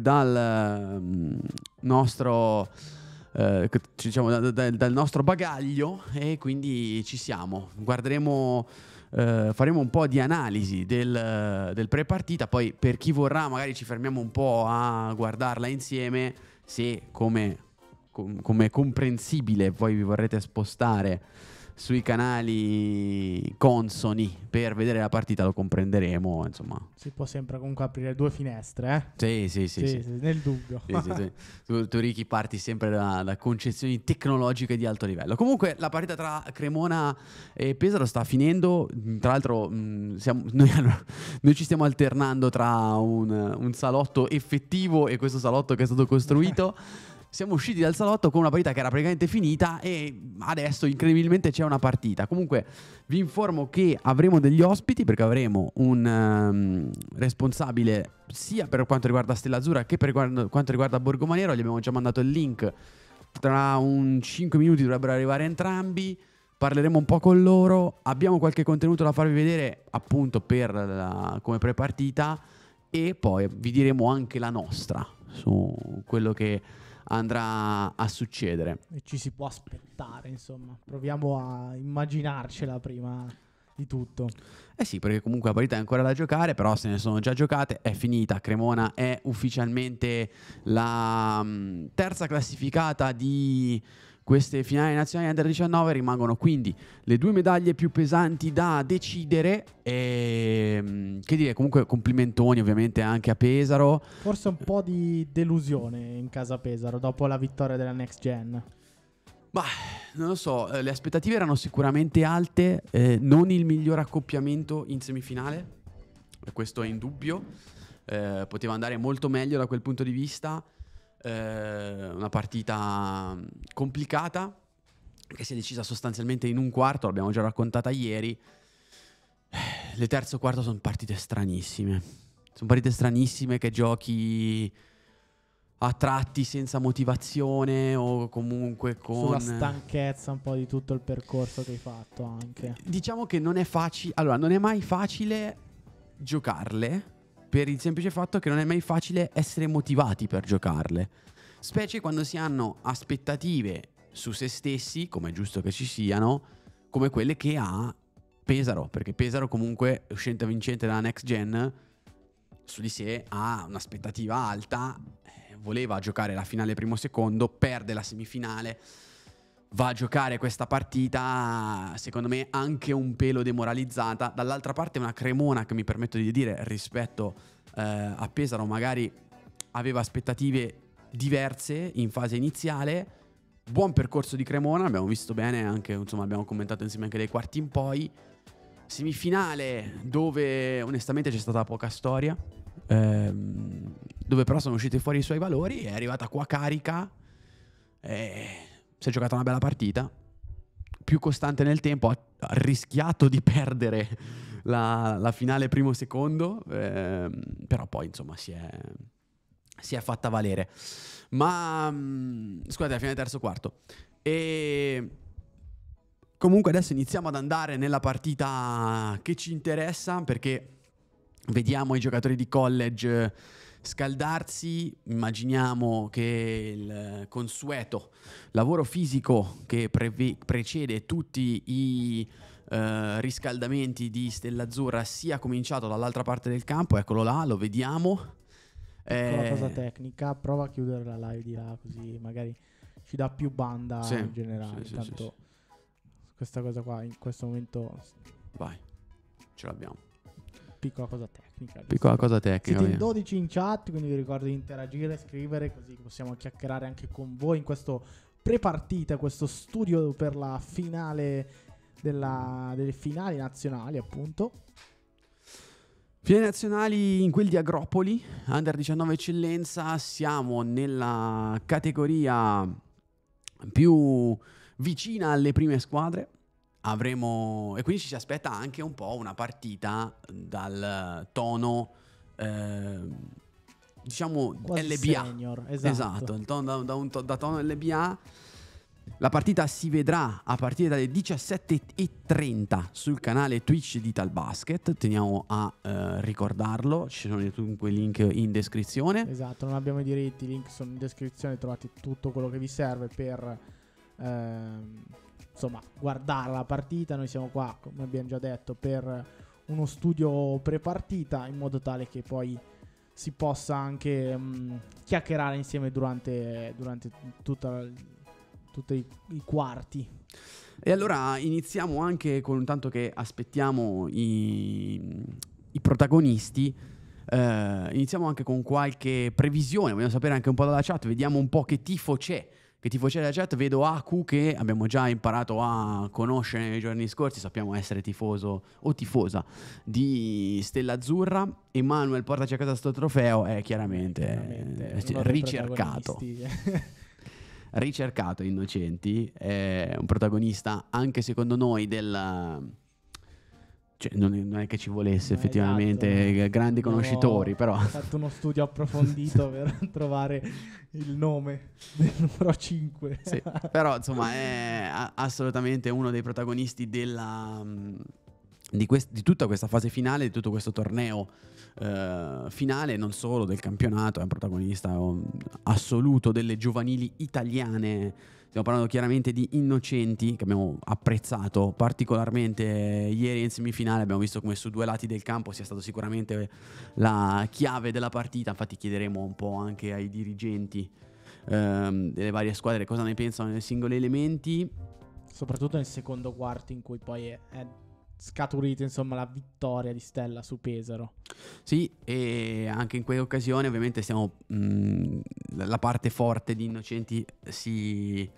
dal mm, nostro... Eh, diciamo, da, dal nostro bagaglio e quindi ci siamo. Guarderemo, eh, faremo un po' di analisi del, del pre-partita, poi per chi vorrà magari ci fermiamo un po' a guardarla insieme, se come, com, come comprensibile voi vi vorrete spostare sui canali consoni per vedere la partita lo comprenderemo, insomma. Si può sempre comunque aprire due finestre, eh? Sì, sì, sì. sì, sì. sì nel dubbio. Sì, tu, tu, Ricky, parti sempre da, da, concezioni tecnologiche di alto livello. Comunque la partita tra Cremona e Pesaro sta finendo, tra l'altro mh, mm, siamo, noi, noi, ci stiamo alternando tra un, un salotto effettivo e questo salotto che è stato costruito. siamo usciti dal salotto con una partita che era praticamente finita e adesso incredibilmente c'è una partita. Comunque vi informo che avremo degli ospiti perché avremo un um, responsabile sia per quanto riguarda Stella Azzurra che per quanto riguarda Borgomanero, gli abbiamo già mandato il link. Tra un 5 minuti dovrebbero arrivare entrambi parleremo un po' con loro, abbiamo qualche contenuto da farvi vedere appunto per la, come prepartita e poi vi diremo anche la nostra su quello che andrà a succedere. E ci si può aspettare, insomma. Proviamo a immaginarcela prima di tutto. Eh sì, perché comunque la partita è ancora da giocare, però se ne sono già giocate, è finita. Cremona è ufficialmente la mm, terza classificata di queste finali nazionali under 19 rimangono quindi le due medaglie più pesanti da decidere. E mm, che dire, comunque complimentoni ovviamente anche a Pesaro. Forse un po' di delusione in casa Pesaro dopo la vittoria della next gen. Bah, non lo so, eh, le aspettative erano sicuramente alte, eh, non il miglior accoppiamento in semifinale, questo è indubbio, eh, poteva andare molto meglio da quel punto di vista, eh, una partita complicata che si è decisa sostanzialmente in un quarto, l'abbiamo già raccontata ieri. Le terzo e quarto sono partite stranissime. Sono partite stranissime che giochi a tratti senza motivazione o comunque con... Sulla stanchezza un po' di tutto il percorso che hai fatto anche. Diciamo che non è facile... Allora, non è mai facile giocarle per il semplice fatto che non è mai facile essere motivati per giocarle, specie quando si hanno aspettative su se stessi, come è giusto che ci siano, come quelle che ha Pesaro, perché Pesaro comunque uscente vincente dalla next gen su di sé ha un'aspettativa alta, eh, voleva giocare la finale primo secondo, perde la semifinale va a giocare questa partita, secondo me, anche un pelo demoralizzata. Dall'altra parte una Cremona che mi permetto di dire rispetto eh, a Pesaro magari aveva aspettative diverse in fase iniziale. Buon percorso di Cremona, abbiamo visto bene, anche, insomma, abbiamo commentato insieme anche dai quarti in poi. Semifinale dove onestamente c'è stata poca storia, ehm, dove però sono usciti fuori i suoi valori, è arrivata qua carica. Eh, si è giocata una bella partita, più costante nel tempo, ha rischiato di perdere la, la finale primo secondo, eh, però poi insomma si è, si è fatta valere. Ma mh, mm, scusate, la finale terzo quarto. E comunque adesso iniziamo ad andare nella partita che ci interessa perché vediamo i giocatori di college Scaldarsi, immaginiamo che il consueto lavoro fisico che preve- precede tutti i eh, riscaldamenti di Stella Azzurra sia cominciato dall'altra parte del campo, eccolo là, lo vediamo. Ecco eh, cosa tecnica, prova a chiudere la live di là così magari ci dà più banda sì, in generale. Sì, Intanto sì, questa cosa qua in questo momento... Vai, ce l'abbiamo. Piccola cosa tecnica tecnica. Piccola cosa tecnica. Siete in 12 in chat, quindi vi ricordo di interagire, scrivere, così possiamo chiacchierare anche con voi in questo prepartita, questo studio per la finale della, delle finali nazionali, appunto. Finali nazionali in quel di Agropoli, Under 19 eccellenza, siamo nella categoria più vicina alle prime squadre avremo... E quindi ci si aspetta anche un po' una partita dal tono... Eh, diciamo Quasi LBA. Senior, esatto, esatto da, da, un, da tono LBA. La partita si vedrà a partire dalle 17.30 sul canale Twitch di Talbasket. Teniamo a eh, ricordarlo, ci sono dunque link in descrizione. Esatto, non abbiamo i diritti, i link sono in descrizione, trovate tutto quello che vi serve per... Ehm insomma, guardare la partita. Noi siamo qua, come abbiamo già detto, per uno studio prepartita in modo tale che poi si possa anche mh, mm, chiacchierare insieme durante, durante tutti i, i quarti. E allora iniziamo anche con tanto che aspettiamo i, i protagonisti. Eh, iniziamo anche con qualche previsione, vogliamo sapere anche un po' dalla chat, vediamo un po' che tifo c'è che tifo c'è della chat, vedo Aku che abbiamo già imparato a conoscere nei giorni scorsi, sappiamo essere tifoso o tifosa di Stella Azzurra, Emanuel portaci a casa sto trofeo è chiaramente, chiaramente ricercato. ricercato, innocenti, è un protagonista anche secondo noi del cioè, non, è, non, è, che ci volesse eh, esatto, effettivamente esatto, grandi conoscitori, però... Ho fatto uno studio approfondito per trovare il nome del numero 5. Sì, però insomma è assolutamente uno dei protagonisti della, mm, di, quest- di, tutta questa fase finale, di tutto questo torneo eh, finale, non solo del campionato, è un protagonista mm, assoluto delle giovanili italiane Stiamo parlando chiaramente di innocenti che abbiamo apprezzato particolarmente eh, ieri in semifinale. Abbiamo visto come su due lati del campo sia stata sicuramente la chiave della partita. Infatti, chiederemo un po' anche ai dirigenti ehm, delle varie squadre cosa ne pensano nei singoli elementi. Soprattutto nel secondo quarto, in cui poi è, scaturita insomma la vittoria di Stella su Pesaro. Sì, e anche in quell'occasione ovviamente siamo mh, mm, la parte forte di Innocenti si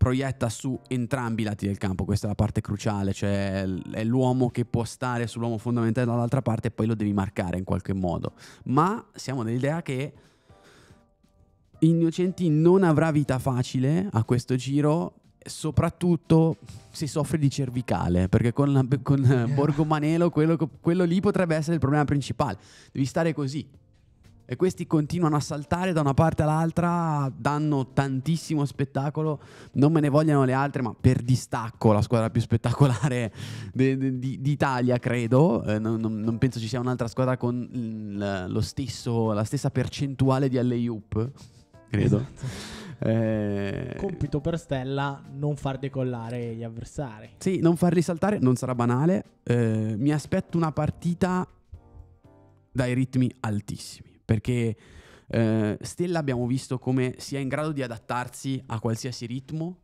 proietta su entrambi i lati del campo, questa è la parte cruciale, cioè è l'uomo che può stare sull'uomo fondamentale dall'altra parte e poi lo devi marcare in qualche modo. Ma siamo dell'idea che Innocenti non avrà vita facile a questo giro, soprattutto se soffre di cervicale, perché con, la, con Borgomanelo quello, quello lì potrebbe essere il problema principale. Devi stare così, e questi continuano a saltare da una parte all'altra, danno tantissimo spettacolo, non me ne vogliono le altre, ma per distacco la squadra più spettacolare d'Italia, credo, eh, non, non, penso ci sia un'altra squadra con lo stesso, la stessa percentuale di alley up, credo. Esatto. Eh... Compito per Stella non far decollare gli avversari. Sì, non farli saltare non sarà banale. Eh, mi aspetto una partita dai ritmi altissimi perché eh, Stella abbiamo visto come sia in grado di adattarsi a qualsiasi ritmo,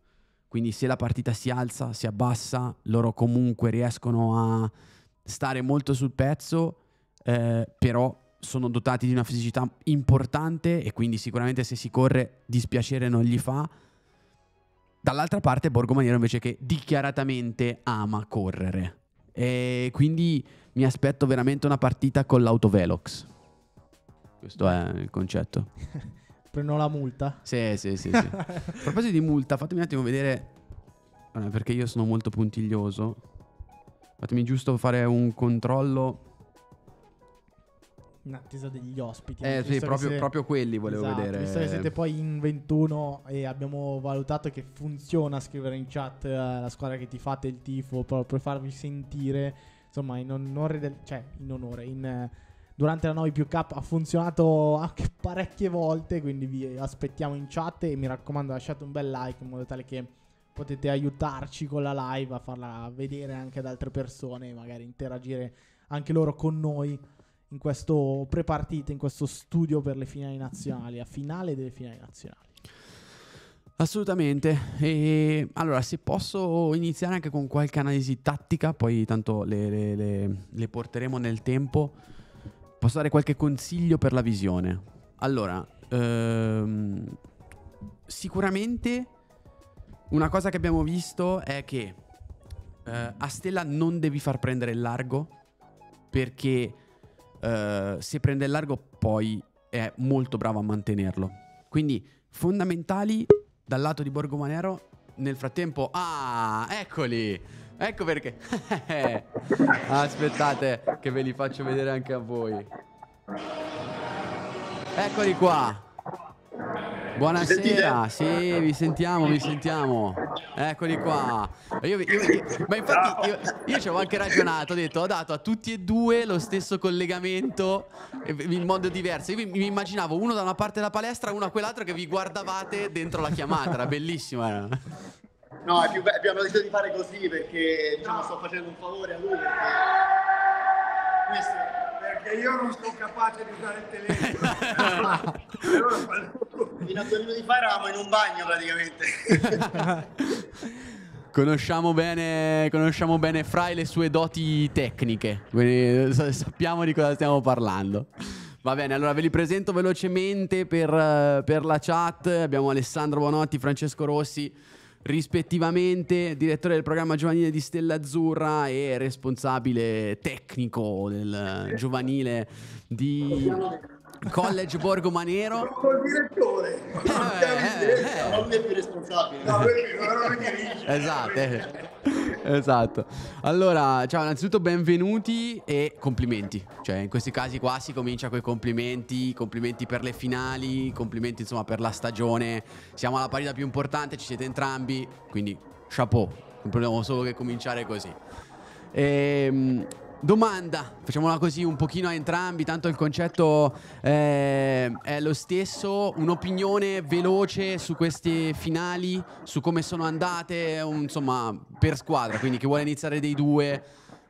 quindi se la partita si alza, si abbassa, loro comunque riescono a stare molto sul pezzo, eh, però sono dotati di una fisicità importante e quindi sicuramente se si corre dispiacere non gli fa. Dall'altra parte Borgo Maniero invece che dichiaratamente ama correre. E quindi mi aspetto veramente una partita con l'autovelox. Questo è eh, il concetto. Prendo la multa. Sì, sì, sì. sì. A proposito di multa, fatemi un attimo vedere. perché io sono molto puntiglioso. Fatemi giusto fare un controllo. In attesa degli ospiti. Eh, eh sì, proprio, se... proprio, quelli volevo esatto, vedere. Visto che siete poi in 21 e abbiamo valutato che funziona scrivere in chat eh, la squadra che ti fate il tifo proprio per farvi sentire. Insomma, in onore del. cioè, in onore, in durante la 9 più K ha funzionato anche parecchie volte, quindi vi aspettiamo in chat e mi raccomando lasciate un bel like in modo tale che potete aiutarci con la live a farla vedere anche ad altre persone, magari interagire anche loro con noi in questo prepartita, in questo studio per le finali nazionali, a finale delle finali nazionali. Assolutamente. E allora, se posso iniziare anche con qualche analisi tattica, poi tanto le, le, le, le porteremo nel tempo. Posso dare qualche consiglio per la visione? Allora, ehm, sicuramente una cosa che abbiamo visto è che eh, a Stella non devi far prendere il largo perché eh, se prende il largo poi è molto bravo a mantenerlo. Quindi fondamentali dal lato di Borgomanero nel frattempo... Ah, eccoli! Ecco perché. Eh, aspettate che ve li faccio vedere anche a voi. Eccoli qua. Buonasera, sì, vi sentiamo, vi sentiamo. Eccoli qua. Io, io, io, ma infatti io, ci avevo anche ragionato, ho detto, ho dato a tutti e due lo stesso collegamento in modo diverso. Io mi, mi immaginavo uno da una parte della palestra, uno a quell'altro che vi guardavate dentro la chiamata, era bellissimo. Era. No, è più, bello, abbiamo deciso di fare così perché diciamo, sto facendo un favore a lui. Perché... Questo, perché io non sono capace di usare il telefono. Fino a due minuti fa eravamo in un bagno praticamente. Conosciamo bene, conosciamo bene Fra e le sue doti tecniche, quindi sappiamo di cosa stiamo parlando. Va bene, allora ve li presento velocemente per, per la chat. Abbiamo Alessandro Bonotti, Francesco Rossi, rispettivamente direttore del programma giovanile di Stella Azzurra e responsabile tecnico del giovanile di... College Borgo Manero. Col direttore, eh, eh, eh, non è più responsabile. No, non Esatto. Eh. Esatto. Allora, ciao, innanzitutto benvenuti e complimenti. Cioè, in questi casi qua si comincia con i complimenti, complimenti per le finali, complimenti insomma per la stagione. Siamo alla partita più importante, ci siete entrambi, quindi chapeau. Non possiamo solo che cominciare così. Ehm Domanda, facciamola così un pochino a entrambi, tanto il concetto eh, è lo stesso, un'opinione veloce su queste finali, su come sono andate, insomma, per squadra, quindi chi vuole iniziare dei due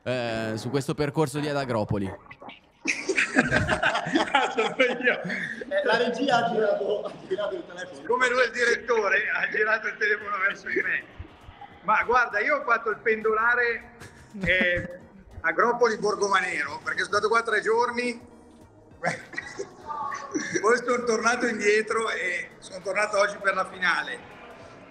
eh, su questo percorso di Adagropoli? Eh, la regia ha girato, ha girato il telefono. Come lui il direttore ha girato il telefono verso di me. Ma guarda, io ho fatto il pendolare... Eh, Agropoli Borgomanero, perché sono stato qua tre giorni, poi sono tornato indietro e sono tornato oggi per la finale.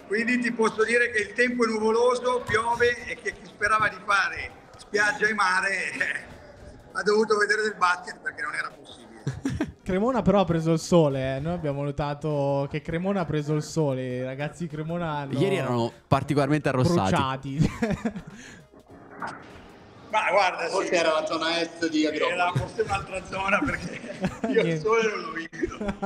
Quindi ti posso dire che il tempo è nuvoloso, piove e che chi sperava di fare spiaggia e mare ha dovuto vedere del basket perché non era possibile. Cremona però ha preso il sole, eh. noi abbiamo notato che Cremona ha preso il sole, i ragazzi di Cremona Ieri erano particolarmente arrossati. Ma guarda, forse sì, era la zona est di Agropoli. Era forse un'altra zona perché io il sole non lo vedo,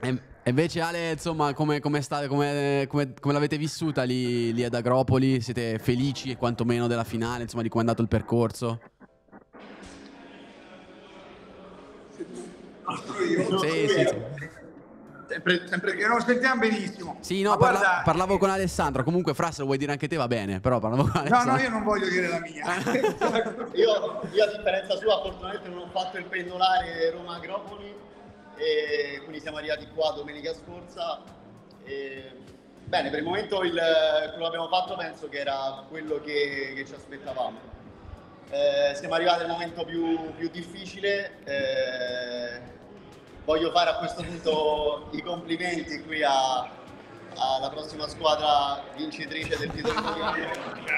però... invece Ale, insomma, come, come, sta, come, come l'avete vissuta lì, lì, ad Agropoli? Siete felici quantomeno della finale, insomma, di come è andato il percorso? Sì, sì, sì sempre, che non sentiamo benissimo. Sì, no, parla guarda, parlavo eh, con Alessandro. Comunque, Fra, se vuoi dire anche te va bene, però parlavo con Alessandro. No, no, io non voglio dire la mia. io, io, a differenza sua, fortunatamente non ho fatto il pendolare Roma Agropoli, e quindi siamo arrivati qua domenica scorsa. E... Bene, per il momento il, quello che abbiamo fatto penso che era quello che, che ci aspettavamo. Eh, siamo arrivati al momento più, più difficile. Eh, voglio fare a questo punto i complimenti qui a, alla prossima squadra vincitrice del titolo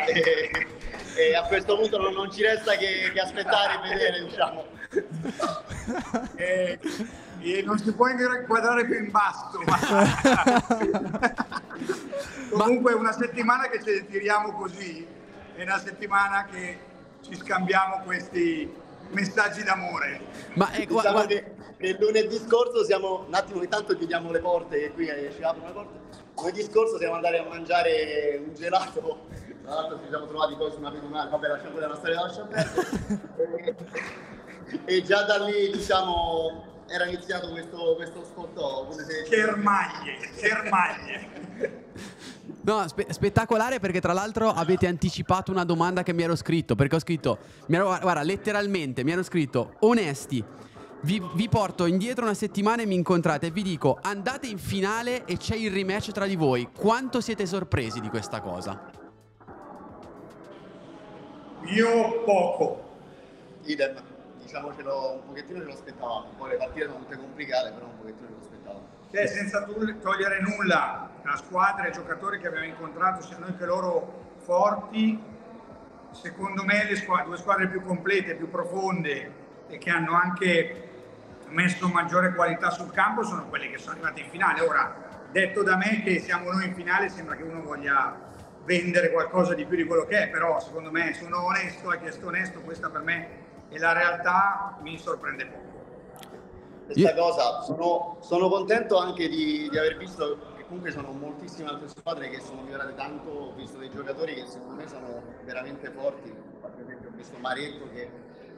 e, e, a questo punto non, non ci resta che, che, aspettare e vedere diciamo e, e non si può inquadrare più in basso ma... comunque una settimana che ci tiriamo così è una settimana che ci scambiamo questi messaggi d'amore. Ma eh, diciamo che, che, lunedì scorso siamo un attimo, intanto chiudiamo le porte, e qui eh, ci aprono le porte. Lunedì scorso siamo andati a mangiare un gelato. Tra l'altro ci siamo trovati poi su una pedonale, vabbè lasciamo quella la storia della perdere. e, e già da lì diciamo era iniziato questo, questo scottò. Termaglie, termaglie. No, spe- spettacolare perché tra l'altro avete anticipato una domanda che mi ero scritto, perché ho scritto, ero, guarda, letteralmente mi ero scritto, onesti, vi, vi, porto indietro una settimana e mi incontrate e vi dico andate in finale e c'è il rematch tra di voi. Quanto siete sorpresi di questa cosa? Io poco. Idem, diciamocelo un pochettino ce lo aspettavamo, poi le partite sono tutte complicate, però un pochettino ce lo aspettavamo. Cioè, senza togliere nulla alla squadra e ai giocatori che abbiamo incontrato, sia noi che loro forti, secondo me le squadre, due squadre più complete, più profonde e che hanno anche messo maggiore qualità sul campo sono quelle che sono arrivate in finale. Ora, detto da me che siamo noi in finale, sembra che uno voglia vendere qualcosa di più di quello che è, però secondo me sono onesto, hai chiesto onesto, questa per me è la realtà, mi sorprende poco questa io... cosa. Sono, sono, contento anche di, di, aver visto che comunque sono moltissime altre squadre che sono migliorate tanto, ho visto dei giocatori che secondo me sono veramente forti, per esempio ho visto Maretto che,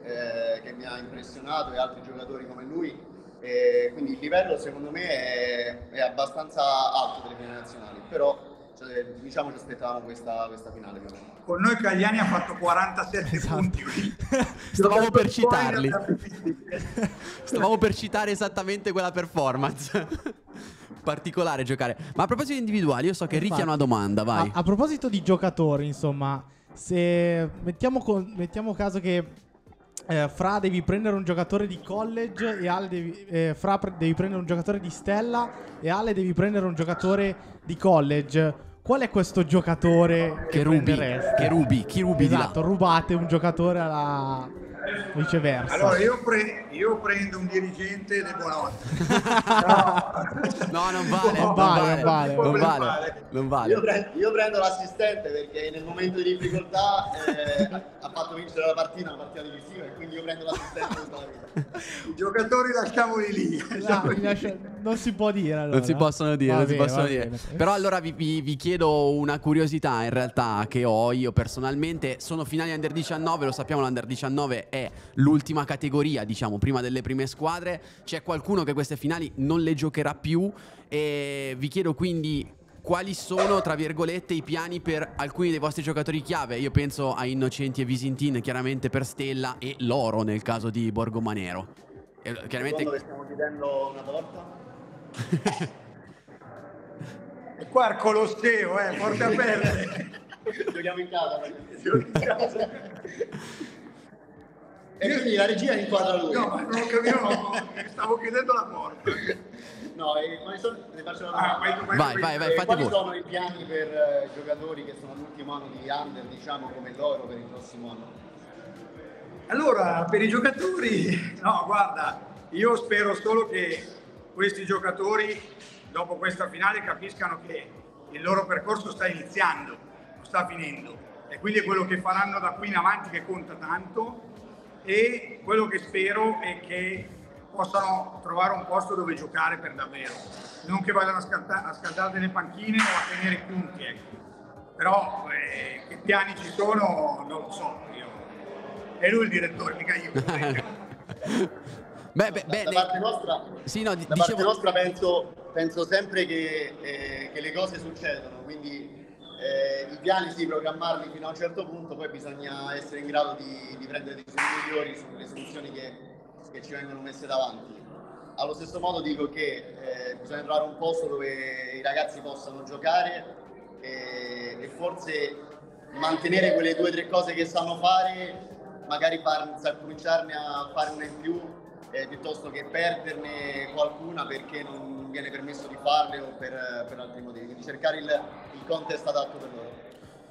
eh, che mi ha impressionato e altri giocatori come lui. E quindi il livello secondo me è, è abbastanza alto delle mie nazionali, però cioè, diciamo ci aspettavamo questa, questa finale. Con noi Cagliani ha fatto 47 esatto. punti. Stavamo per citarli. Stavamo per citare esattamente quella performance. Particolare giocare. Ma a proposito di individuali, io so che Infatti, ha una domanda, vai. A, a proposito di giocatori, insomma, se mettiamo, con, mettiamo caso che eh, Fra devi prendere un giocatore di college e Ale devi, eh, Fra pre- devi prendere un giocatore di stella e Ale devi prendere un giocatore di college. Qual è questo giocatore che, che rubi? Che rubi? Chi rubi esatto, di là? Esatto, rubate un giocatore alla viceversa. Allora io, pre- io prendo un dirigente de Buonotte. No. no, non vale, no, non vale, non vale, non vale. Non vale. Io, prendo, io, prendo, l'assistente perché nel momento di difficoltà eh, ha fatto vincere la partita, la partita divisiva e quindi io prendo l'assistente. I giocatori lasciamoli lì. Lasciamoli. Lascia... Non si può dire. Allora. Non si possono dire, non bene, si possono dire. Però allora vi, vi, vi chiedo una curiosità in realtà che ho io personalmente. Sono finali under 19, lo sappiamo l'under 19 è è l'ultima categoria, diciamo, prima delle prime squadre. C'è qualcuno che queste finali non le giocherà più e vi chiedo quindi quali sono, tra virgolette, i piani per alcuni dei vostri giocatori chiave? Io penso a Innocenti e Visintin, chiaramente per Stella, e Loro nel caso di Borgomanero. E, chiaramente... Secondo che stiamo chiudendo una volta. e qua è il Colosseo, eh, porta aperte. in casa. Giochiamo in casa. E quindi la regia inquadra lui. No, ma non capivo, stavo chiudendo la porta. No, e quali sono, ne faccio una ah, domanda. Ah, vai, vai, vai, vai, eh, quali pure. sono i piani per i eh, giocatori che sono all'ultimo anno di under, diciamo come loro per il prossimo anno? Allora, per i giocatori, no, guarda, io spero solo che questi giocatori dopo questa finale capiscano che il loro percorso sta iniziando, non sta finendo e quindi quello che faranno da qui in avanti che conta tanto e quello che spero è che possano trovare un posto dove giocare per davvero, non che vadano a, scatta- a scaldare delle panchine o a tenere i punti, ecco. però eh, che piani ci sono non lo so, io. è lui il direttore, mica io. beh, beh, beh, da, parte nostra, sì, no, d- da dicevo... parte nostra penso, penso sempre che, eh, che le cose succedano, quindi eh, i piani di programmarli fino a un certo punto, poi bisogna essere in grado di, di prendere decisioni migliori sulle soluzioni che, che, ci vengono messe davanti. Allo stesso modo dico che eh, bisogna trovare un posto dove i ragazzi possano giocare e, eh, e forse mantenere quelle due o tre cose che sanno fare, magari far, cominciarne a farne in più eh, piuttosto che perderne qualcuna perché non viene permesso di farle o per, eh, per altri motivi. Quindi cercare il, il contest adatto per loro.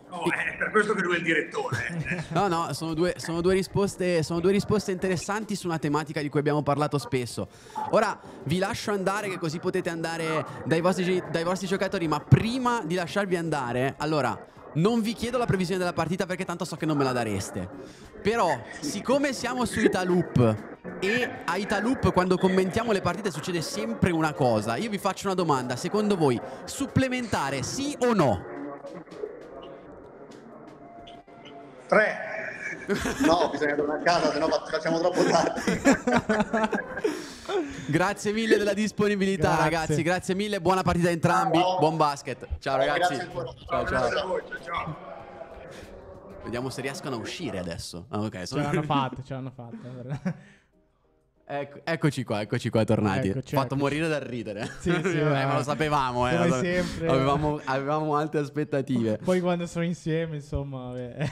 No, è per questo che lui è il direttore. Eh. no, no, sono due, sono, due risposte, sono due, risposte, interessanti su una tematica di cui abbiamo parlato spesso. Ora vi lascio andare, che così potete andare dai vostri, dai vostri giocatori. Ma prima di lasciarvi andare, allora. Non vi chiedo la previsione della partita perché tanto so che non me la dareste. Però, siccome siamo su Italup e a Italup quando commentiamo le partite succede sempre una cosa. Io vi faccio una domanda, secondo voi supplementare sì o no? 3 No, bisogna tornare a casa, sennò facciamo troppo tardi. grazie mille della disponibilità, grazie. ragazzi. Grazie mille, buona partita a entrambi. Ciao. Buon basket. Ciao, eh, ragazzi. Ciao, ciao. Ciao, a voi, ciao, ciao. Vediamo se riescono a uscire adesso. Ah, ok, sono... Ce l'hanno fatta, ce l'hanno fatta. Ecco, eccoci qua, eccoci qua, tornati. Eccoci, Fatto eccoci. Certo. morire dal ridere. Sì, sì, eh, ma lo sapevamo, eh. Come sempre. Avevamo, avevamo, alte aspettative. Poi quando sono insieme, insomma, vabbè.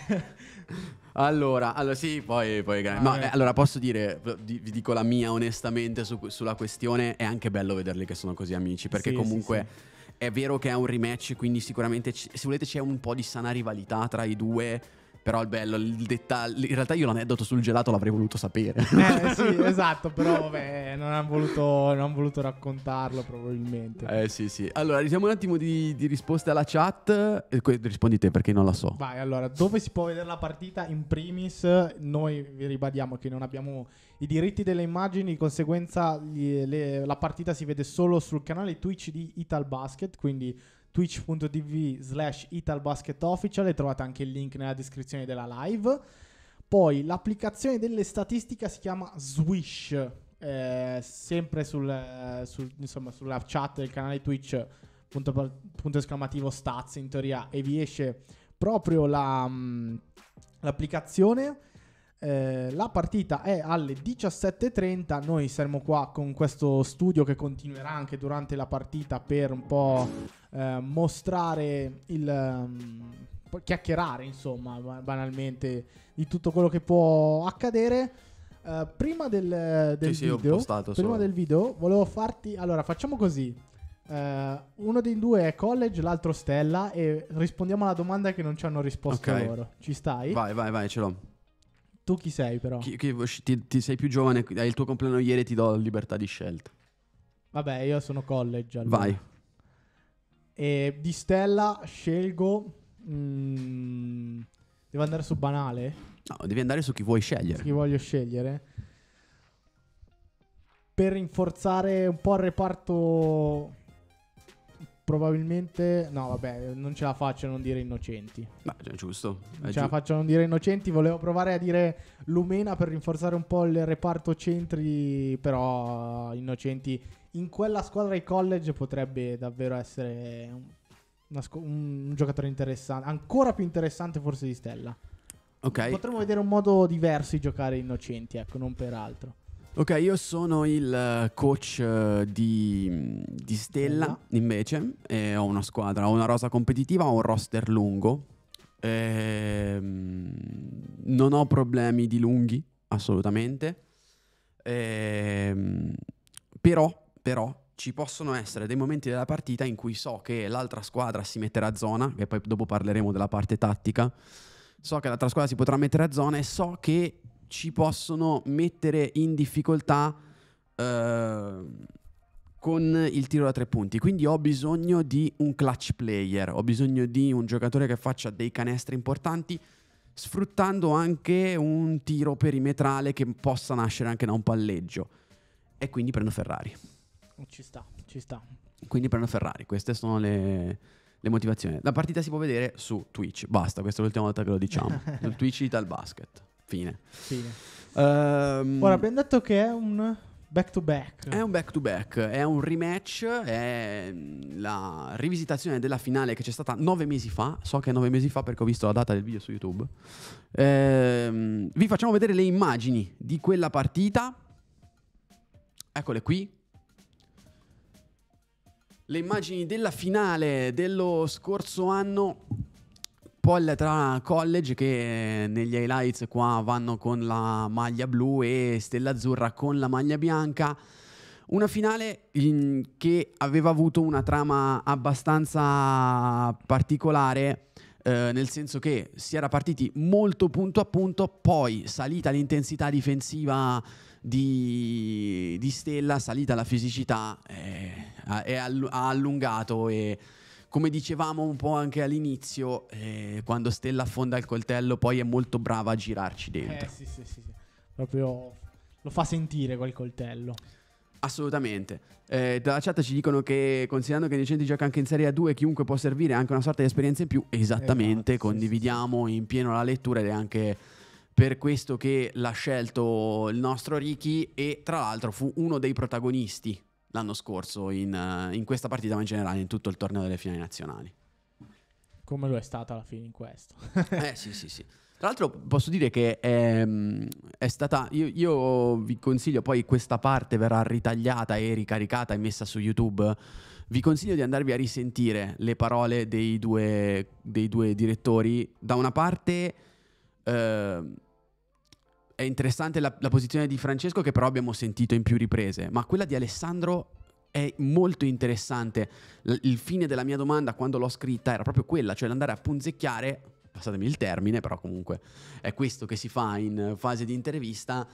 Allora, allora sì, poi, poi ah, ma, eh, allora posso dire, vi dico la mia onestamente su, sulla questione, è anche bello vederli che sono così amici, perché sì, comunque... Sì, sì. È vero che è un rematch, quindi sicuramente, c- se volete, c'è un po' di sana rivalità tra i due però il bello, il dettaglio. In realtà io l'aneddoto sul gelato l'avrei voluto sapere. Eh sì, esatto, però vabbè, non hanno voluto, non han voluto raccontarlo probabilmente. Eh sì, sì. Allora, diciamo un attimo di, di risposte alla chat. Eh, rispondi te perché non la so. Vai, allora, dove si può vedere la partita? In primis, noi vi ribadiamo che non abbiamo i diritti delle immagini, di conseguenza le, le, la partita si vede solo sul canale Twitch di Italbasket. quindi twitch.tv slash italbasketofficial e trovate anche il link nella descrizione della live. Poi l'applicazione delle statistiche si chiama Swish, eh, sempre sul, eh, sul, insomma, sulla chat del canale Twitch, punto, punto esclamativo stats in teoria, e vi esce proprio la, mh, mm, l'applicazione eh, la partita è alle 17.30, noi saremo qua con questo studio che continuerà anche durante la partita per un po' eh, mostrare il... Um, chiacchierare insomma banalmente di tutto quello che può accadere. Uh, prima del, del sì, video, sì, prima solo. del video, volevo farti. Allora, facciamo così. Uh, uno dei due è college, l'altro stella. E rispondiamo alla domanda che non ci hanno risposto okay. loro. Ci stai? Vai, vai, vai, ce l'ho. Tu chi sei però? Chi, chi, ti, ti sei più giovane, hai il tuo compleanno ieri e ti do libertà di scelta. Vabbè, io sono college. Allora. Vai. E di Stella scelgo... Mm, devo andare su banale? No, devi andare su chi vuoi scegliere. Su chi voglio scegliere. Per rinforzare un po' il reparto probabilmente no vabbè non ce la faccio a non dire innocenti ma cioè, è giusto è non ce giu- la faccio a non dire innocenti volevo provare a dire Lumena per rinforzare un po' il reparto centri però innocenti in quella squadra di college potrebbe davvero essere un, scu- un giocatore interessante ancora più interessante forse di Stella ok potremmo vedere un modo diverso di giocare innocenti ecco non per altro Ok, io sono il eh, coach eh, di, di Stella invece, ho una squadra, ho una rosa competitiva, ho un roster lungo, ehm, non ho problemi di lunghi, assolutamente, ehm, però, però ci possono essere dei momenti della partita in cui so che l'altra squadra si metterà a zona, che poi dopo parleremo della parte tattica, so che l'altra squadra si potrà mettere a zona e so che ci possono mettere in difficoltà eh, con il tiro da tre punti. Quindi ho bisogno di un clutch player, ho bisogno di un giocatore che faccia dei canestri importanti sfruttando anche un tiro perimetrale che possa nascere anche da un palleggio. E quindi prendo Ferrari. Ci sta, ci sta. Quindi prendo Ferrari, queste sono le, le motivazioni. La partita si può vedere su Twitch, basta, questa è l'ultima volta che lo diciamo. Twitch Ital Basket. Fine. Fine. Um, Ora abbiamo detto che è un back to back. È un back to back, è un rematch, è la rivisitazione della finale che c'è stata nove mesi fa. So che è nove mesi fa perché ho visto la data del video su YouTube. Ehm, vi facciamo vedere le immagini di quella partita. Eccole qui. Le immagini della finale dello scorso anno Poll tra college che eh, negli highlights qua vanno con la maglia blu e Stella Azzurra con la maglia bianca. Una finale in, che aveva avuto una trama abbastanza particolare, eh, nel senso che si era partiti molto punto a punto, poi salita l'intensità difensiva di, di Stella, salita la fisicità, eh, ha, ha allungato e come dicevamo un po' anche all'inizio, eh, quando Stella affonda il coltello poi è molto brava a girarci dentro. Eh sì, sì, sì, sì. proprio lo fa sentire quel coltello. Assolutamente. Eh, dalla chat ci dicono che considerando che Decenti gioca anche in Serie A2, chiunque può servire è anche una sorta di esperienza in più. Esattamente, esatto, condividiamo in pieno la lettura ed è anche per questo che l'ha scelto il nostro Ricky e tra l'altro fu uno dei protagonisti l'anno scorso in, uh, in, questa partita, ma in generale in tutto il torneo delle finali nazionali. Come lo è stata alla fine in questo? eh sì, sì, sì. Tra l'altro posso dire che è, ehm, è stata, io, io, vi consiglio, poi questa parte verrà ritagliata e ricaricata e messa su YouTube, vi consiglio di andarvi a risentire le parole dei due, dei due direttori. Da una parte... Uh, è interessante la, la, posizione di Francesco che però abbiamo sentito in più riprese, ma quella di Alessandro è molto interessante. L- il fine della mia domanda quando l'ho scritta era proprio quella, cioè andare a punzecchiare, passatemi il termine, però comunque è questo che si fa in fase di intervista,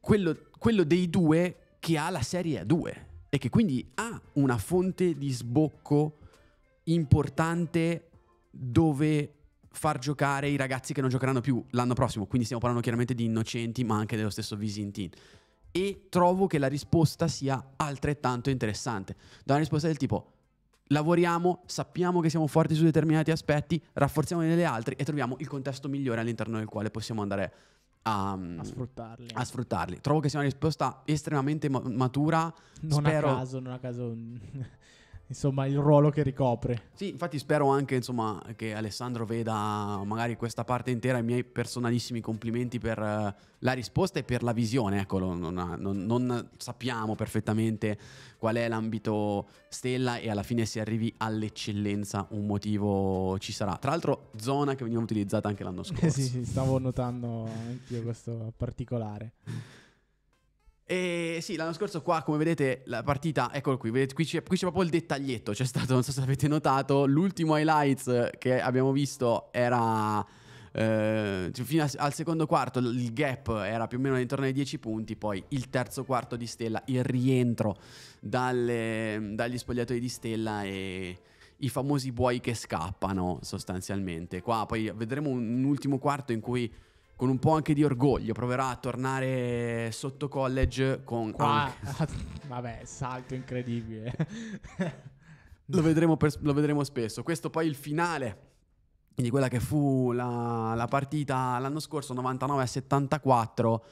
quello, quello dei due che ha la serie A2 e che quindi ha una fonte di sbocco importante dove far giocare i ragazzi che non giocheranno più l'anno prossimo. Quindi stiamo parlando chiaramente di innocenti, ma anche dello stesso Team. E trovo che la risposta sia altrettanto interessante. Da una risposta del tipo lavoriamo, sappiamo che siamo forti su determinati aspetti, rafforziamo negli altre e troviamo il contesto migliore all'interno del quale possiamo andare a, mm, a, sfruttarli. a sfruttarli. Trovo che sia una risposta estremamente matura. Non spero... a caso, non a caso. Mm, insomma, il ruolo che ricopre. Sì, infatti spero anche insomma, che Alessandro veda magari questa parte intera. I miei personalissimi complimenti per eh, la risposta e per la visione. Eccolo, non, non, non, sappiamo perfettamente qual è l'ambito stella e alla fine se arrivi all'eccellenza un motivo ci sarà. Tra l'altro zona che veniva utilizzata anche l'anno scorso. sì, sì, stavo notando anch'io questo particolare. E sì, l'anno scorso qua, come vedete, la partita, eccolo qui, vedete, qui, c'è, qui c'è proprio il dettaglietto, c'è stato, non so se avete notato, l'ultimo highlights eh, che abbiamo visto era... Eh, cioè, fino a, al secondo quarto il gap era più o meno intorno ai 10 punti, poi il terzo quarto di Stella, il rientro dalle, dagli spogliatoi di Stella e i famosi buoi che scappano sostanzialmente. Qua poi vedremo un, un ultimo quarto in cui con un po' anche di orgoglio, proverà a tornare sotto college con... Qua, vabbè, salto incredibile. lo, vedremo per, lo, vedremo spesso. Questo poi il finale di quella che fu la, la partita l'anno scorso, 99 a 74.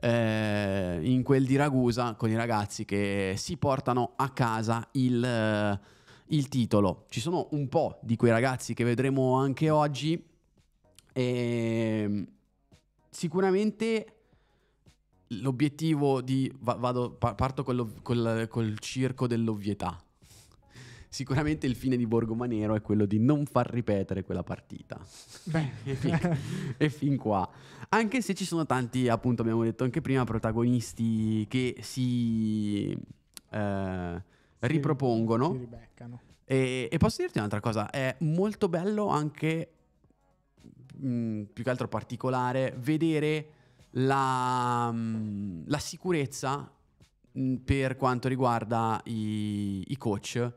Eh, in quel di Ragusa con i ragazzi che si portano a casa il, eh, il titolo. Ci sono un po' di quei ragazzi che vedremo anche oggi e ehm, sicuramente l'obiettivo di... Vado, parto col, col, col circo dell'ovvietà. Sicuramente il fine di Borgomanero è quello di non far ripetere quella partita. Beh. e, fin, e fin qua. Anche se ci sono tanti, appunto abbiamo detto anche prima, protagonisti che si... Eh, ripropongono. Si e, e, posso dirti un'altra cosa, è molto bello anche mh, più che altro particolare, vedere la, mh, la sicurezza mh, per quanto riguarda i, i coach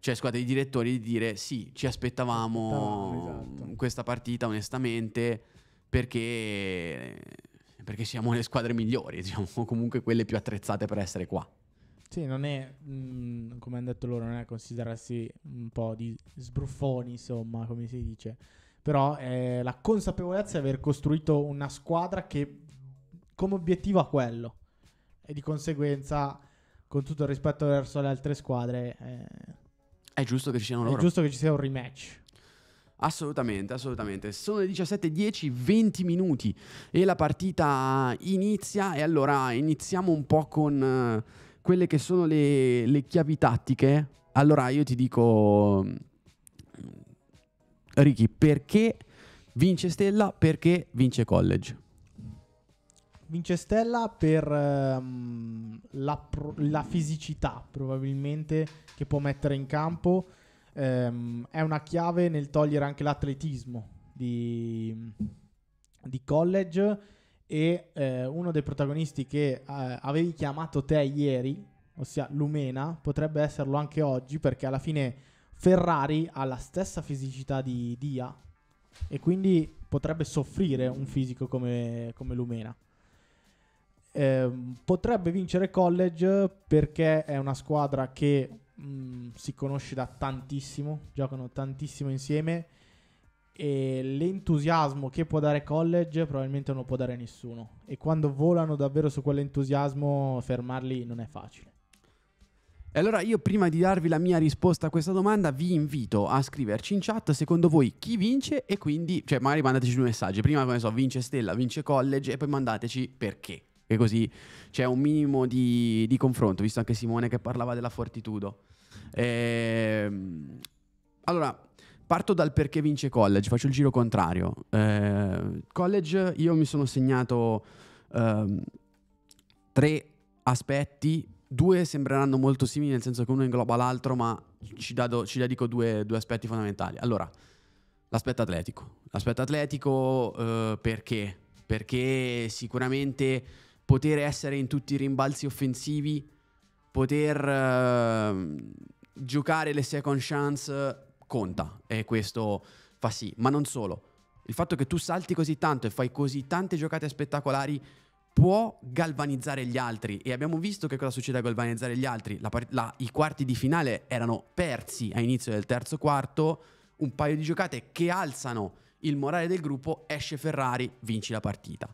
cioè squadre di direttori di dire sì, ci aspettavamo esatto. questa partita onestamente perché, perché siamo le squadre migliori, diciamo, comunque quelle più attrezzate per essere qua. Sì, non è, mh, come hanno detto loro, non è considerarsi un po' di sbruffoni, insomma, come si dice però è eh, la consapevolezza di aver costruito una squadra che come obiettivo ha quello e di conseguenza con tutto il rispetto verso le altre squadre eh, è giusto che ci siano loro è giusto che ci sia un rematch Assolutamente, assolutamente. Sono le 17.10, 20 minuti e la partita inizia e allora iniziamo un po' con uh, quelle che sono le, le chiavi tattiche. Allora io ti dico Ricky, perché vince Stella? Perché vince College? Vince Stella per um, la, pro- la, fisicità probabilmente che può mettere in campo. Um, è una chiave nel togliere anche l'atletismo di, di college e eh, uno dei protagonisti che eh, avevi chiamato te ieri, ossia Lumena, potrebbe esserlo anche oggi perché alla fine Ferrari ha la stessa fisicità di Dia e quindi potrebbe soffrire un fisico come, come Lumena. Eh, potrebbe vincere college perché è una squadra che mh, mm, si conosce da tantissimo, giocano tantissimo insieme e l'entusiasmo che può dare college probabilmente non lo può dare nessuno e quando volano davvero su quell'entusiasmo fermarli non è facile. E allora io prima di darvi la mia risposta a questa domanda vi invito a scriverci in chat secondo voi chi vince e quindi, cioè magari mandateci due messaggi, prima come so vince Stella, vince College e poi mandateci perché. E così c'è un minimo di, di confronto, visto anche Simone che parlava della fortitudo. Ehm, allora, parto dal perché vince College, faccio il giro contrario. Ehm, college io mi sono segnato ehm, tre aspetti due sembreranno molto simili nel senso che uno ingloba l'altro, ma ci, dado, ci dedico due, due, aspetti fondamentali. Allora, l'aspetto atletico. L'aspetto atletico eh, perché? Perché sicuramente poter essere in tutti i rimbalzi offensivi, poter eh, giocare le second chance conta e questo fa sì, ma non solo. Il fatto che tu salti così tanto e fai così tante giocate spettacolari può galvanizzare gli altri e abbiamo visto che cosa succede a galvanizzare gli altri. La, la, I quarti di finale erano persi a inizio del terzo quarto, un paio di giocate che alzano il morale del gruppo, esce Ferrari, vinci la partita.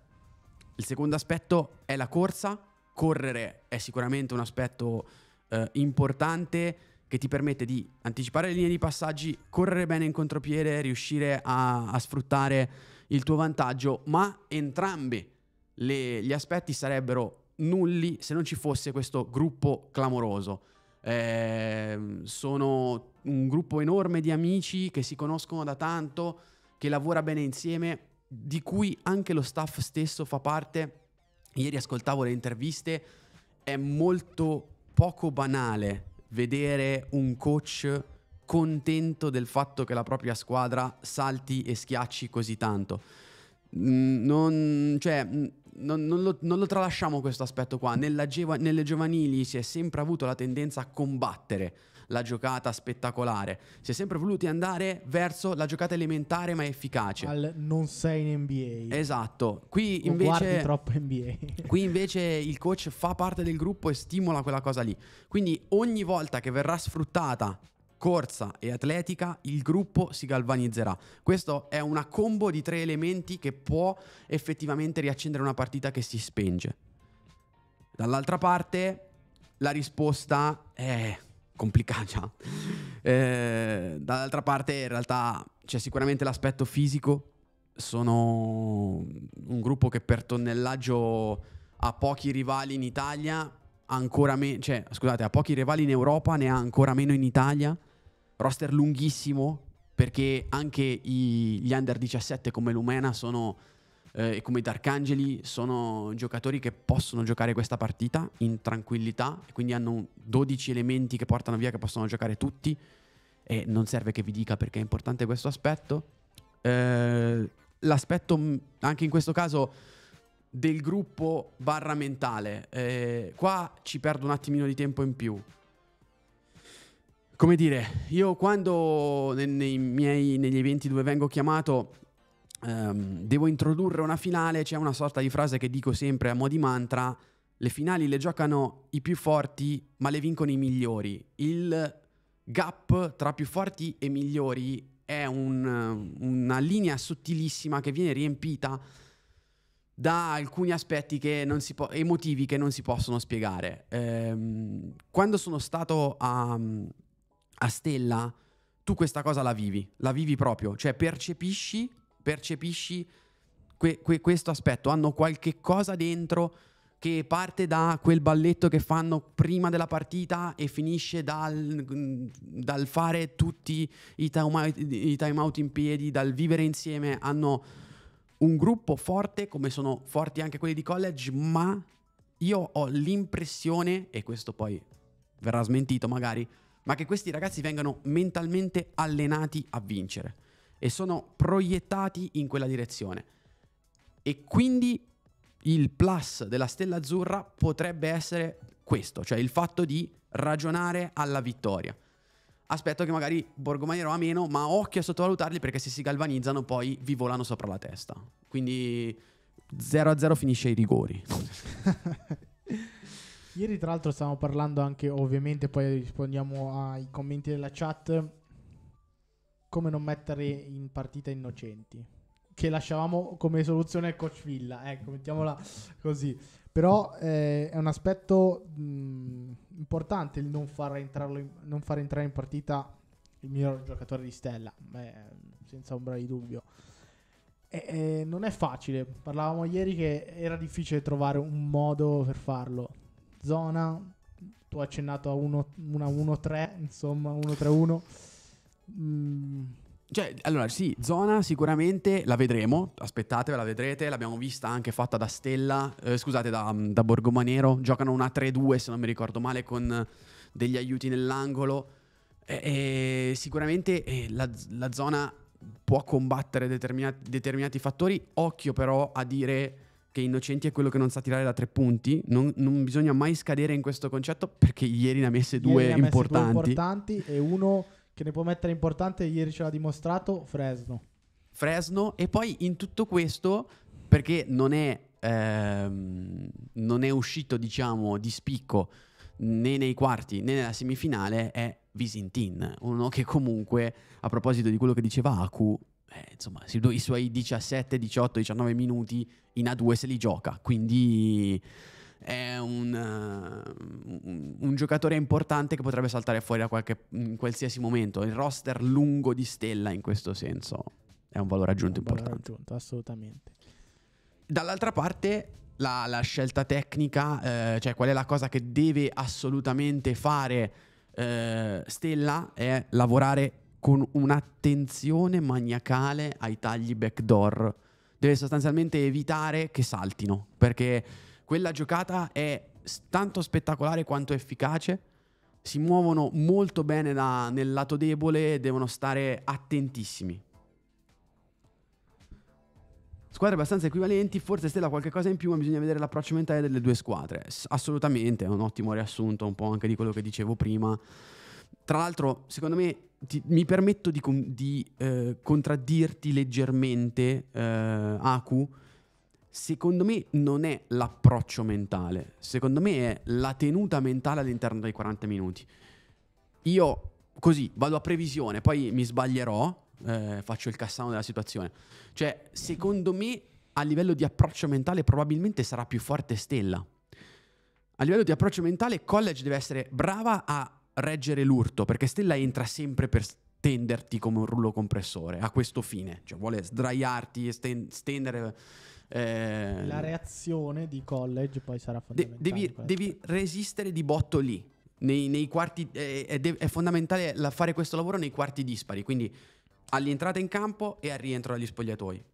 Il secondo aspetto è la corsa, correre è sicuramente un aspetto eh, importante che ti permette di anticipare le linee di passaggi, correre bene in contropiede, riuscire a, a sfruttare il tuo vantaggio, ma entrambe le, gli aspetti sarebbero nulli se non ci fosse questo gruppo clamoroso. Eh, sono un gruppo enorme di amici che si conoscono da tanto, che lavora bene insieme, di cui anche lo staff stesso fa parte. Ieri ascoltavo le interviste, è molto poco banale vedere un coach contento del fatto che la propria squadra salti e schiacci così tanto. Mm, non, cioè, mm, non, non, lo, non lo, tralasciamo questo aspetto qua. Giova, nelle giovanili si è sempre avuto la tendenza a combattere la giocata spettacolare. Si è sempre voluti andare verso la giocata elementare ma efficace. Al non sei in NBA. Esatto. Qui invece, guardi troppo NBA. qui invece il coach fa parte del gruppo e stimola quella cosa lì. Quindi ogni volta che verrà sfruttata corsa e atletica, il gruppo si galvanizzerà. Questo è una combo di tre elementi che può effettivamente riaccendere una partita che si spenge. Dall'altra parte, la risposta è complicata. Eh, dall'altra parte, in realtà, c'è sicuramente l'aspetto fisico. Sono un gruppo che per tonnellaggio ha pochi rivali in Italia, ancora meno, cioè, scusate, ha pochi rivali in Europa, ne ha ancora meno in Italia roster lunghissimo perché anche i, gli under 17 come l'Umena sono, eh, come i Dark Angeli sono giocatori che possono giocare questa partita in tranquillità e quindi hanno 12 elementi che portano via che possono giocare tutti e non serve che vi dica perché è importante questo aspetto. Eh, l'aspetto mm, anche in questo caso del gruppo barra mentale, eh, qua ci perdo un attimino di tempo in più come dire, io quando nei miei, negli eventi dove vengo chiamato ehm, devo introdurre una finale, c'è una sorta di frase che dico sempre a mo' di mantra, le finali le giocano i più forti ma le vincono i migliori. Il gap tra più forti e migliori è un, una linea sottilissima che viene riempita da alcuni aspetti che non si po- emotivi che non si possono spiegare. Ehm, quando sono stato a, a stella, tu questa cosa la vivi, la vivi proprio, cioè percepisci, percepisci que- que- questo aspetto, hanno qualche cosa dentro che parte da quel balletto che fanno prima della partita e finisce dal, dal fare tutti i time, out, i time out in piedi, dal vivere insieme, hanno un gruppo forte come sono forti anche quelli di college, ma io ho l'impressione, e questo poi verrà smentito magari, ma che questi ragazzi vengano mentalmente allenati a vincere e sono proiettati in quella direzione. E quindi il plus della stella azzurra potrebbe essere questo, cioè il fatto di ragionare alla vittoria. Aspetto che magari Borgomaniero ha meno, ma occhio a sottovalutarli perché se si galvanizzano poi vi volano sopra la testa. Quindi 0-0 finisce i rigori. Ieri tra l'altro stavamo parlando anche, ovviamente poi rispondiamo ai commenti della chat, come non mettere in partita innocenti. Che lasciavamo come soluzione al coach Villa, ecco, mettiamola così. Però eh, è un aspetto mh, mm, importante il non far, in, non far, entrare in partita il miglior giocatore di Stella, beh, senza ombra di dubbio. E, eh, non è facile, parlavamo ieri che era difficile trovare un modo per farlo zona, tu hai accennato a uno, 1-3, insomma 1-3-1. Mm. Cioè, allora sì, zona sicuramente la vedremo, aspettatevela, la vedrete, l'abbiamo vista anche fatta da Stella, eh, scusate, da, mm, da Borgomanero, giocano una 3-2 se non mi ricordo male con eh, degli aiuti nell'angolo. e, eh, sicuramente eh, la, la, zona può combattere determinati, determinati, fattori. Occhio però a dire che Innocenti è quello che non sa tirare da tre punti. Non, non bisogna mai scadere in questo concetto perché ieri ne ha messe due ha importanti. Due importanti e uno che ne può mettere importante, ieri ce l'ha dimostrato, Fresno. Fresno e poi in tutto questo, perché non è, ehm, non è uscito diciamo di spicco né nei quarti né nella semifinale, è Visintin, uno che comunque, a proposito di quello che diceva Aku, eh, insomma, i suoi 17, 18, 19 minuti in A2 se li gioca, quindi è un, uh, un giocatore importante che potrebbe saltare fuori da qualche, in qualsiasi momento. Il roster lungo di Stella in questo senso è un valore aggiunto un valore importante. Aggiunto, assolutamente. Dall'altra parte la, la, scelta tecnica, eh, cioè qual è la cosa che deve assolutamente fare eh, Stella, è lavorare con un'attenzione maniacale ai tagli backdoor. Deve sostanzialmente evitare che saltino, perché quella giocata è tanto spettacolare quanto efficace. Si muovono molto bene da, nel lato debole e devono stare attentissimi. Squadre abbastanza equivalenti, forse Stella qualche cosa in più, ma bisogna vedere l'approccio mentale delle due squadre. Assolutamente, è un ottimo riassunto un po' anche di quello che dicevo prima tra l'altro, secondo me, ti, mi permetto di, di eh, contraddirti leggermente, eh, Aku. Secondo me non è l'approccio mentale, secondo me è la tenuta mentale all'interno dei 40 minuti. Io così vado a previsione, poi mi sbaglierò, eh, faccio il cassano della situazione. Cioè, secondo me, a livello di approccio mentale, probabilmente sarà più forte Stella. A livello di approccio mentale, College deve essere brava a reggere l'urto, perché Stella entra sempre per stenderti come un rullo compressore, a questo fine, cioè vuole sdraiarti, sten- stendere... Eh... La reazione di college poi sarà fondamentale. devi, devi resistere di botto lì, nei, nei quarti, eh, è, è, fondamentale la- fare questo lavoro nei quarti dispari, quindi all'entrata in campo e al rientro dagli spogliatoi.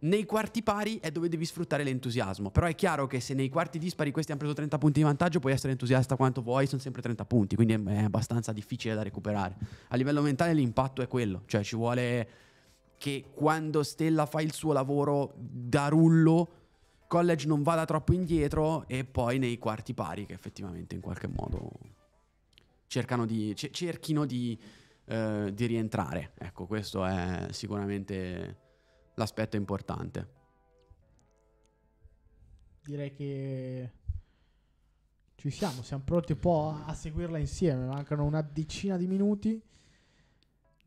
Nei quarti pari è dove devi sfruttare l'entusiasmo. Però è chiaro che se nei quarti dispari questi hanno preso 30 punti di vantaggio, puoi essere entusiasta quanto vuoi, sono sempre 30 punti. Quindi è abbastanza difficile da recuperare. A livello mentale l'impatto è quello. Cioè ci vuole che quando Stella fa il suo lavoro da rullo, College non vada troppo indietro e poi nei quarti pari che effettivamente in qualche modo cercano di, cerchino di, eh, di rientrare. Ecco, questo è sicuramente l'aspetto importante. Direi che ci siamo, siamo pronti un po' a seguirla insieme, mancano una decina di minuti.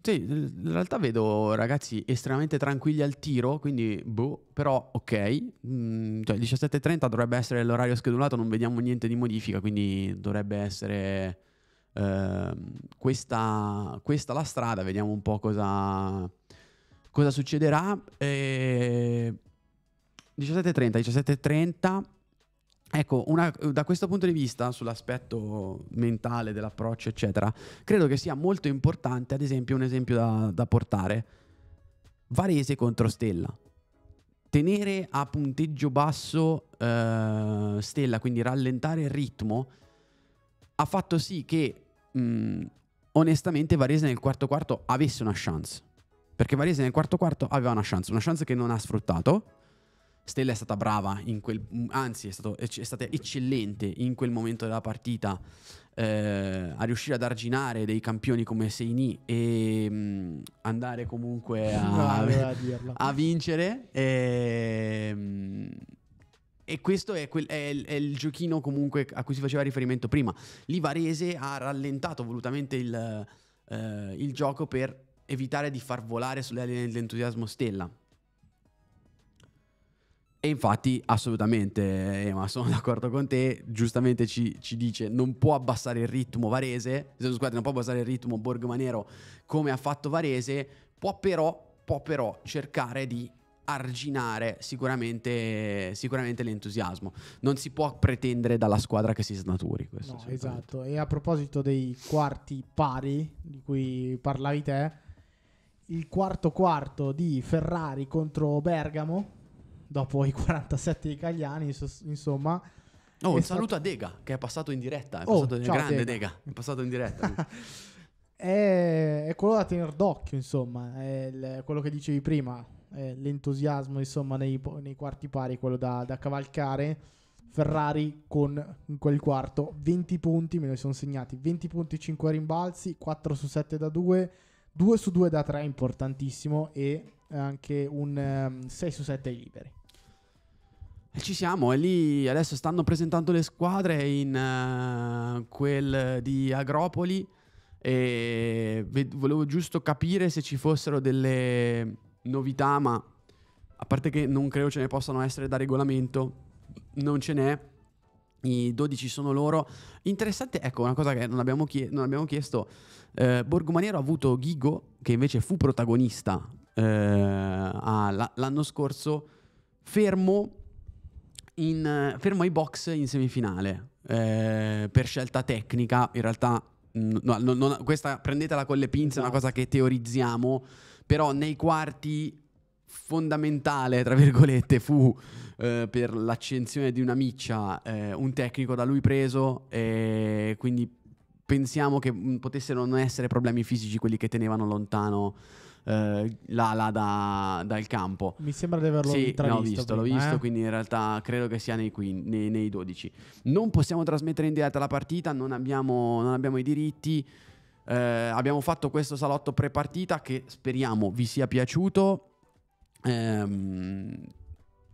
Sì, in realtà vedo ragazzi estremamente tranquilli al tiro, quindi boh, però ok, mm, cioè 17.30 dovrebbe essere l'orario schedulato, non vediamo niente di modifica, quindi dovrebbe essere eh, questa, questa, la strada, vediamo un po' cosa, Cosa succederà? Eh, 17.30, 17.30. Ecco, una, da questo punto di vista, sull'aspetto mentale dell'approccio, eccetera, credo che sia molto importante, ad esempio, un esempio da, da portare, Varese contro Stella. Tenere a punteggio basso eh, Stella, quindi rallentare il ritmo, ha fatto sì che, mh, mm, onestamente, Varese nel quarto quarto avesse una chance. Perché Varese nel quarto quarto aveva una chance, una chance che non ha sfruttato. Stella è stata brava in quel... anzi è, stato, è stata eccellente in quel momento della partita eh, a riuscire ad arginare dei campioni come Seini e mh, mm, andare comunque a, a vincere. E, ehm, mh, e questo è, quel, è, è, il giochino comunque a cui si faceva riferimento prima. Lì Varese ha rallentato volutamente il, eh, il gioco per evitare di far volare sulle linee dell'entusiasmo Stella. E infatti, assolutamente, Ema, eh, sono d'accordo con te. Giustamente ci, ci, dice: non può abbassare il ritmo Varese. Scusate, non può abbassare il ritmo Borgmanero come ha fatto Varese. Può però, può però cercare di arginare sicuramente, sicuramente, l'entusiasmo. Non si può pretendere dalla squadra che si snaturi. Questo no, esatto. E a proposito dei quarti pari di cui parlavi te il quarto quarto di Ferrari contro Bergamo, dopo i 47 di Cagliani, insomma. Oh, un saluto stato... a Dega, che è passato in diretta. È oh, passato in ciao, grande Dega. Dega. è passato in diretta. è, è, quello da tenere d'occhio, insomma, è il, quello che dicevi prima, l'entusiasmo, insomma, nei, nei, quarti pari, quello da, da cavalcare. Ferrari con in quel quarto 20 punti, me ne sono segnati 20 punti, 5 rimbalzi, 4 su 7 da 2, 2 su 2 da 3 importantissimo e anche un um, ehm, 6 su 7 liberi. E ci siamo, e lì adesso stanno presentando le squadre in uh, quel di Agropoli e volevo giusto capire se ci fossero delle novità, ma a parte che non credo ce ne possano essere da regolamento, non ce n'è i 12 sono loro. Interessante, ecco una cosa che non abbiamo, chie- non abbiamo chiesto, eh, Borgomaniero ha avuto Ghigo, che invece fu protagonista eh, alla- l'anno scorso, fermo, in, fermo, ai box in semifinale eh, per scelta tecnica, in realtà n- no, non, questa prendetela con le pinze, è una esatto. cosa che teorizziamo, però nei quarti fondamentale, tra virgolette, fu eh, per l'accensione di una miccia eh, un tecnico da lui preso e quindi pensiamo che mm, potessero non essere problemi fisici quelli che tenevano lontano eh, l'ala da, dal campo. Mi sembra di averlo sì, no, visto, prima, l'ho visto, eh? quindi in realtà credo che sia nei, nei, nei, 12. Non possiamo trasmettere in diretta la partita, non abbiamo, non abbiamo i diritti. Eh, abbiamo fatto questo salotto pre-partita che speriamo vi sia piaciuto. Ehm,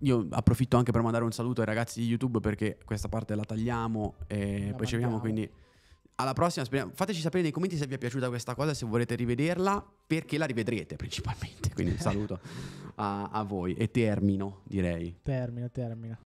io approfitto anche per mandare un saluto ai ragazzi di YouTube perché questa parte la tagliamo e la poi ci vediamo. Quindi alla prossima, speriamo. fateci sapere nei commenti se vi è piaciuta questa cosa, se volete rivederla, perché la rivedrete principalmente. Quindi un saluto a, a voi e termino, direi. Termino, termino.